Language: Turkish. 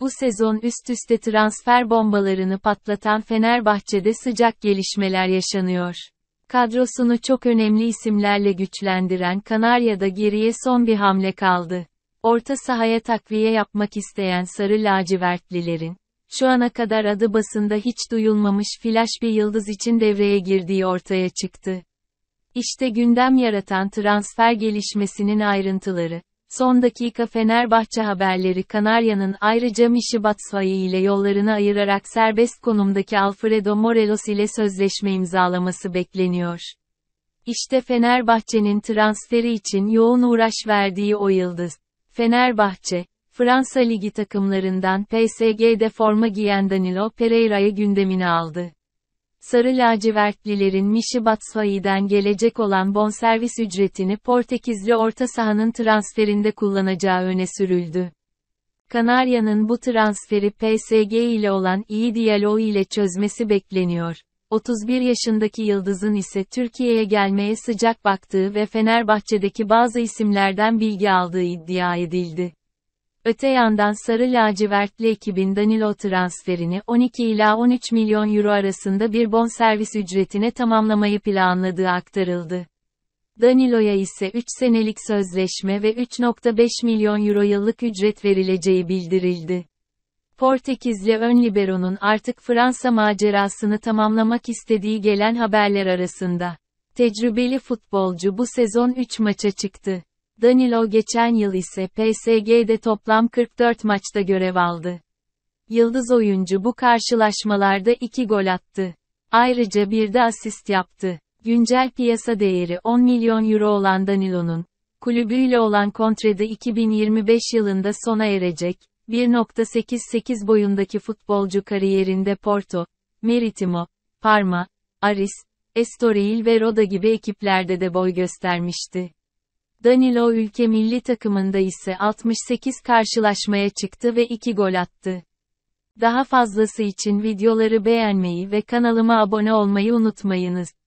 Bu sezon üst üste transfer bombalarını patlatan Fenerbahçe'de sıcak gelişmeler yaşanıyor. Kadrosunu çok önemli isimlerle güçlendiren Kanarya'da geriye son bir hamle kaldı. Orta sahaya takviye yapmak isteyen sarı lacivertlilerin, şu ana kadar adı basında hiç duyulmamış flash bir yıldız için devreye girdiği ortaya çıktı. İşte gündem yaratan transfer gelişmesinin ayrıntıları. Son dakika Fenerbahçe haberleri Kanarya'nın ayrıca Mişi Batshuayi ile yollarını ayırarak serbest konumdaki Alfredo Morelos ile sözleşme imzalaması bekleniyor. İşte Fenerbahçe'nin transferi için yoğun uğraş verdiği o yıldız. Fenerbahçe, Fransa Ligi takımlarından PSG'de forma giyen Danilo Pereira'yı gündemine aldı. Sarı lacivertlilerin Mişi Batshuayi'den gelecek olan bonservis ücretini Portekizli orta sahanın transferinde kullanacağı öne sürüldü. Kanarya'nın bu transferi PSG ile olan iyi diyaloğu ile çözmesi bekleniyor. 31 yaşındaki Yıldız'ın ise Türkiye'ye gelmeye sıcak baktığı ve Fenerbahçe'deki bazı isimlerden bilgi aldığı iddia edildi. Öte yandan Sarı Lacivertli ekibin Danilo transferini 12 ila 13 milyon euro arasında bir bonservis ücretine tamamlamayı planladığı aktarıldı. Danilo'ya ise 3 senelik sözleşme ve 3.5 milyon euro yıllık ücret verileceği bildirildi. Portekizli ön libero'nun artık Fransa macerasını tamamlamak istediği gelen haberler arasında. Tecrübeli futbolcu bu sezon 3 maça çıktı. Danilo geçen yıl ise PSG'de toplam 44 maçta görev aldı. Yıldız oyuncu bu karşılaşmalarda 2 gol attı. Ayrıca bir de asist yaptı. Güncel piyasa değeri 10 milyon euro olan Danilo'nun, kulübüyle olan kontrede 2025 yılında sona erecek, 1.88 boyundaki futbolcu kariyerinde Porto, Meritimo, Parma, Aris, Estoril ve Roda gibi ekiplerde de boy göstermişti. Danilo ülke milli takımında ise 68 karşılaşmaya çıktı ve 2 gol attı. Daha fazlası için videoları beğenmeyi ve kanalıma abone olmayı unutmayınız.